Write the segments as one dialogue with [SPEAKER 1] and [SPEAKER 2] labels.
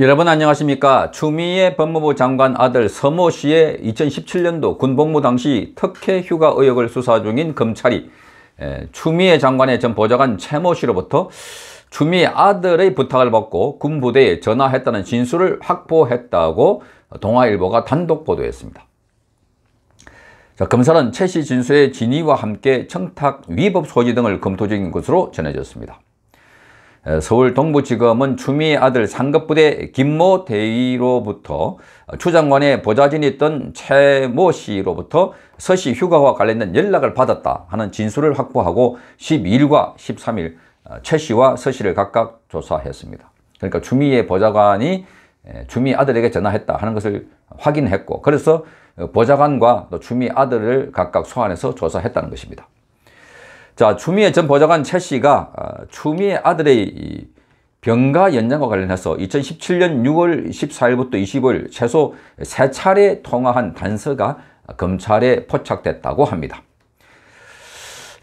[SPEAKER 1] 여러분 안녕하십니까 추미애 법무부 장관 아들 서모 씨의 2017년도 군복무 당시 특혜 휴가 의혹을 수사 중인 검찰이 추미애 장관의 전 보좌관 최모 씨로부터 추미애 아들의 부탁을 받고 군부대에 전화했다는 진술을 확보했다고 동아일보가 단독 보도했습니다. 자, 검사는 최 씨 진술의 진위와 함께 청탁 위법 소지 등을 검토 중인 것으로 전해졌습니다. 서울 동부지검은 추미애 아들 상급부대 김모 대위로부터 추 장관의 보좌진이 있던 최모 씨로부터 서씨 휴가와 관련된 연락을 받았다 하는 진술을 확보하고 12일과 13일 어, 최 씨와 서 씨를 각각 조사했습니다. 그러니까 추미애 보좌관이 추미 아들에게 전화했다 하는 것을 확인했고 그래서 어, 보좌관과 또 추미 아들을 각각 소환해서 조사했다는 것입니다. 자, 추미애 전 보좌관 최 씨가 추미애 어, 아들의 병가 연장과 관련해서 2017년 6월 14일부터 25일 최소 3차례 통화한 단서가 검찰에 포착됐다고 합니다.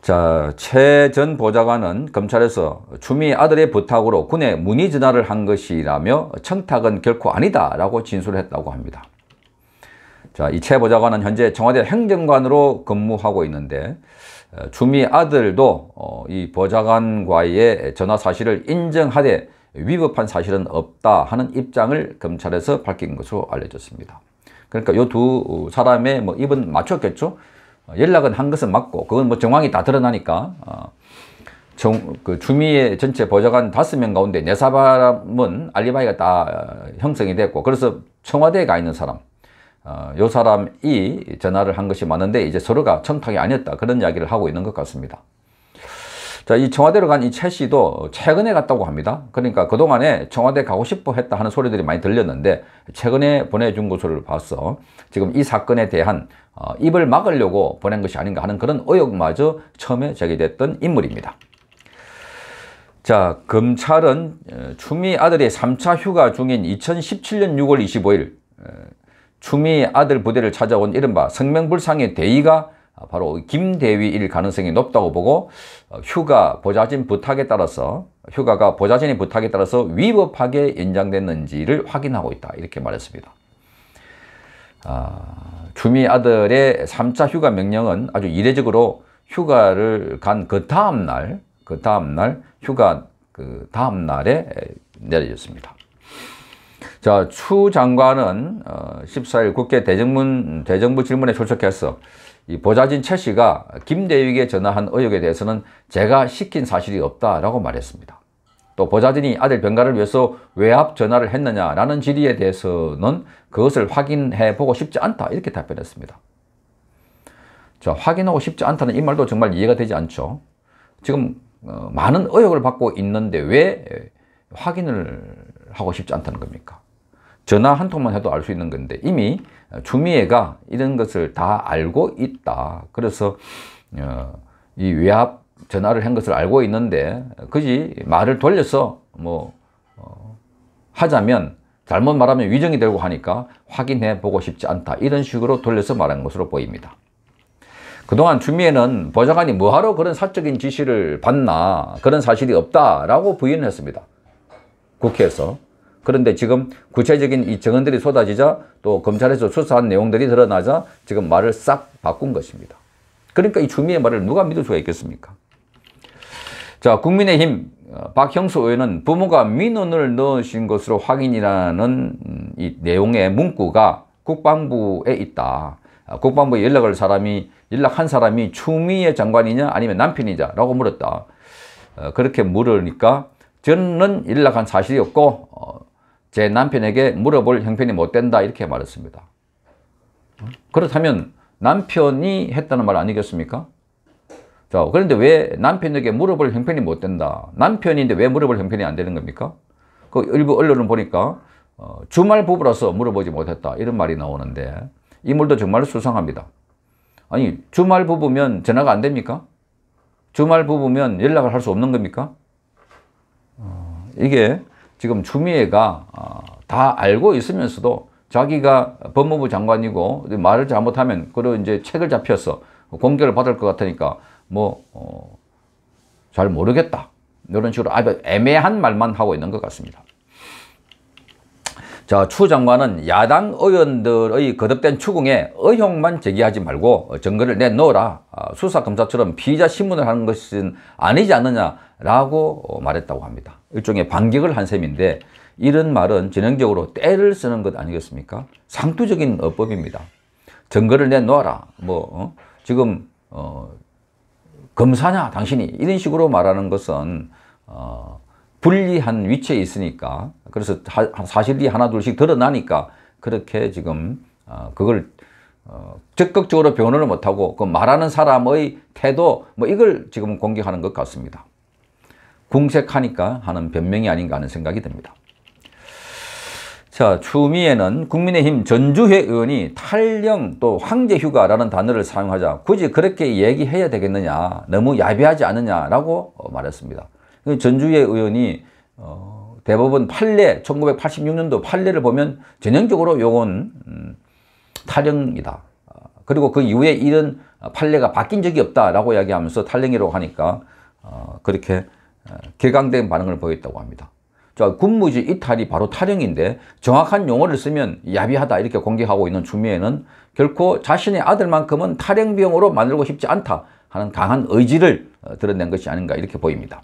[SPEAKER 1] 자, 최 전 보좌관은 검찰에서 추미애 아들의 부탁으로 군에 문의 전화를 한 것이라며 청탁은 결코 아니다라고 진술했다고 합니다. 자, 이 최 보좌관은 현재 청와대 행정관으로 근무하고 있는데 어, 주미 아들도 어, 이 보좌관과의 전화 사실을 인정하되 위법한 사실은 없다 하는 입장을 검찰에서 밝힌 것으로 알려졌습니다. 그러니까 이 두 사람의 뭐 입은 맞췄겠죠. 어, 연락은 한 것은 맞고 그건 뭐 정황이 다 드러나니까 정, 그 주미의 전체 보좌관 다명 가운데 네 사람은 알리바이가 다 형성이 됐고 그래서 청와대에 가 있는 사람 어, 요 사람이 전화를 한 것이 맞는데 이제 서로가 청탁이 아니었다 그런 이야기를 하고 있는 것 같습니다. 자, 이 청와대로 간이최 씨도 최근에 갔다고 합니다. 그러니까 그동안에 청와대 가고 싶어 했다 하는 소리들이 많이 들렸는데 최근에 보내준 것으 봐서 지금 이 사건에 대한 어, 입을 막으려고 보낸 것이 아닌가 하는 그런 의혹마저 처음에 제기됐던 인물입니다. 자, 검찰은 어, 추미 아들의 3차 휴가 중인 2017년 6월 25일 추미애 아들 부대를 찾아온 이른바 성명불상의 대의가 바로 김대위일 가능성이 높다고 보고 어, 휴가 보좌진 부탁에 따라서 휴가가 보좌진의 부탁에 따라서 위법하게 연장됐는지를 확인하고 있다 이렇게 말했습니다. 아, 주미 아들의 3차 휴가 명령은 아주 이례적으로 휴가를 간 그 다음날 그 다음날 휴가 그 다음날에 내려졌습니다. 자, 추 장관은 14일 어, 국회 대정문, 대정부 질문에 출석해서 이 보좌진 최 씨가 김대위에게 전화한 의혹에 대해서는 제가 시킨 사실이 없다라고 말했습니다. 또 보좌진이 아들 병가를 위해서 외압 전화를 했느냐라는 질의에 대해서는 그것을 확인해 보고 싶지 않다 이렇게 답변했습니다. 자, 확인하고 싶지 않다는 이 말도 정말 이해가 되지 않죠. 지금 어, 많은 의혹을 받고 있는데 왜 확인을 하고 싶지 않다는 겁니까? 전화 한 통만 해도 알 수 있는 건데 이미 주미애가 이런 것을 다 알고 있다. 그래서 어, 이 외압 전화를 한 것을 알고 있는데 그지 말을 돌려서 뭐 어, 하자면 잘못 말하면 위정이 되고 하니까 확인해 보고 싶지 않다. 이런 식으로 돌려서 말한 것으로 보입니다. 그동안 주미애는 보좌관이 뭐하러 그런 사적인 지시를 받나 그런 사실이 없다라고 부인했습니다. 국회에서. 그런데 지금 구체적인 이 증언들이 쏟아지자 또 검찰에서 수사한 내용들이 드러나자 지금 말을 싹 바꾼 것입니다. 그러니까 이 추미애 말을 누가 믿을 수가 있겠습니까? 자, 국민의힘 어, 박형수 의원은 부모가 민원을 넣으신 것으로 확인이라는 음, 이 내용의 문구가 국방부에 있다. 어, 국방부에 연락을 사람이 연락한 사람이 추미애 장관이냐 아니면 남편이냐라고 물었다. 어, 그렇게 물으니까 저는 연락한 사실이 없고 제 남편에게 물어볼 형편이 못 된다 이렇게 말했습니다. 그렇다면 남편이 했다는 말 아니겠습니까? 자, 그런데 왜 남편에게 물어볼 형편이 못 된다. 남편인데 왜 물어볼 형편이 안 되는 겁니까? 그 일부 언론은 보니까 어, 주말 부부라서 물어보지 못했다 이런 말이 나오는데 이 말도 정말 수상합니다. 아니 주말 부부면 전화가 안 됩니까? 주말 부부면 연락을 할 수 없는 겁니까? 어, 이게 지금 추미애가 어, 다 알고 있으면서도 자기가 법무부 장관이고 말을 잘못하면 그리고 이제 책을 잡혀서 공격을 받을 것 같으니까 뭐잘 어, 모르겠다 이런 식으로 아주 애매한 말만 하고 있는 것 같습니다. 자, 추 장관은 야당 의원들의 거듭된 추궁에 의혹만 제기하지 말고 증거를 내놓으라. 아, 수사검사처럼 피의자 신문을 하는 것은 아니지 않느냐라고 말했다고 합니다. 일종의 반격을 한 셈인데 이런 말은 전형적으로 때를 쓰는 것 아니겠습니까? 상투적인 어법입니다. 증거를 내놓아라. 뭐 어? 지금 어, 검사냐 당신이 이런 식으로 말하는 것은 어, 불리한 위치에 있으니까 그래서 하, 사실이 하나 둘씩 드러나니까 그렇게 지금 어, 그걸 어, 적극적으로 변호를 못하고 그 말하는 사람의 태도 뭐 이걸 지금 공격하는 것 같습니다. 궁색하니까 하는 변명이 아닌가 하는 생각이 듭니다. 자, 추미애는 국민의힘 전주회 의원이 탈령 또 황제 휴가라는 단어를 사용하자 굳이 그렇게 얘기해야 되겠느냐, 너무 야비하지 않느냐라고 어, 말했습니다. 그 전주회 의원이 어, 대법원 판례, 1986년도 판례를 보면 전형적으로 요건 음, 탈령이다. 아, 그리고 그 이후에 이런 판례가 바뀐 적이 없다라고 이야기하면서 탈령이라고 하니까 어, 그렇게 개강된 어, 반응을 보였다고 합니다. 자, 군무지 이탈이 바로 탈영인데 정확한 용어를 쓰면 야비하다 이렇게 공개하고 있는 주미애는 결코 자신의 아들만큼은 탈영병으로 만들고 싶지 않다 하는 강한 의지를 어, 드러낸 것이 아닌가 이렇게 보입니다.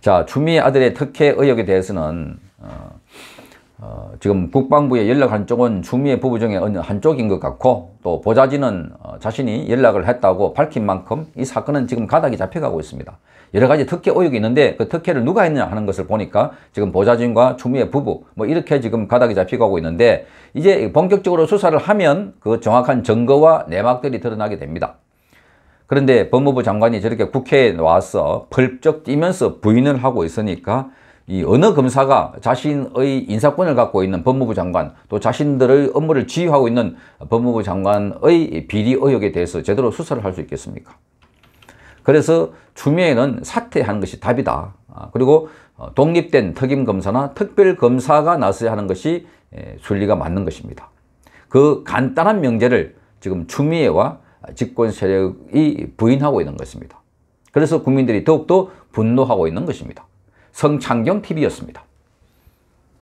[SPEAKER 1] 자, 주미의 아들의 특혜 의혹에 대해서는 어, 어, 지금 국방부에 연락한 쪽은 주미애 부부 중에 어느 한쪽인 것 같고 또 보좌진은 어, 자신이 연락을 했다고 밝힌 만큼 이 사건은 지금 가닥이 잡혀가고 있습니다. 여러 가지 특혜 의혹이 있는데 그 특혜를 누가 했냐 느 하는 것을 보니까 지금 보좌진과 주미애 부부 뭐 이렇게 지금 가닥이 잡혀가고 있는데 이제 본격적으로 수사를 하면 그 정확한 증거와 내막들이 드러나게 됩니다. 그런데 법무부 장관이 저렇게 국회에 와서 펄쩍 뛰면서 부인을 하고 있으니까 이 어느 검사가 자신의 인사권을 갖고 있는 법무부 장관 또 자신들의 업무를 지휘하고 있는 법무부 장관의 비리 의혹에 대해서 제대로 수사를 할 수 있겠습니까? 그래서 추미애는 사퇴하는 것이 답이다. 아, 그리고 어, 독립된 특임검사나 특별검사가 나서야 하는 것이 순리가 맞는 것입니다. 그 간단한 명제를 지금 추미애와 집권 세력이 부인하고 있는 것입니다. 그래서 국민들이 더욱더 분노하고 있는 것입니다. 성창경 TV였습니다.